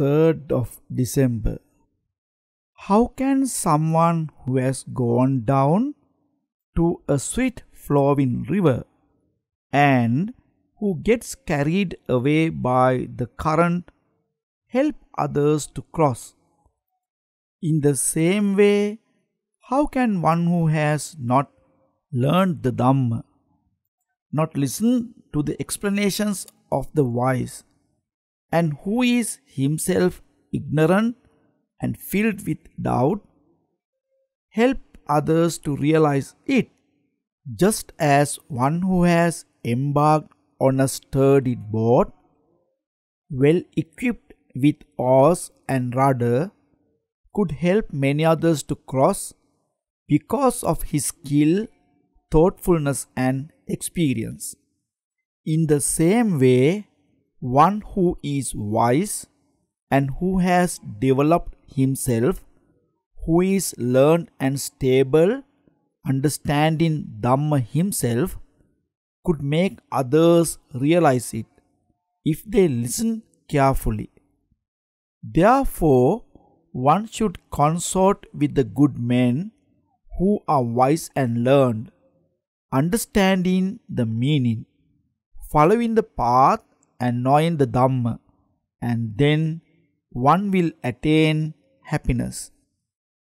3rd of December. How can someone who has gone down to a sweet flowing river and who gets carried away by the current help others to cross? In the same way, how can one who has not learned the Dhamma not listen to the explanations of the wise and who is himself ignorant and filled with doubt, help others to realize it, just as one who has embarked on a sturdy boat, well equipped with oars and rudder, could help many others to cross because of his skill, thoughtfulness, and experience. In the same way, one who is wise and who has developed himself, who is learned and stable, understanding Dhamma himself, could make others realize it if they listen carefully. Therefore, one should consort with the good men who are wise and learned, understanding the meaning, following the path and knowing the Dhamma, and then one will attain happiness.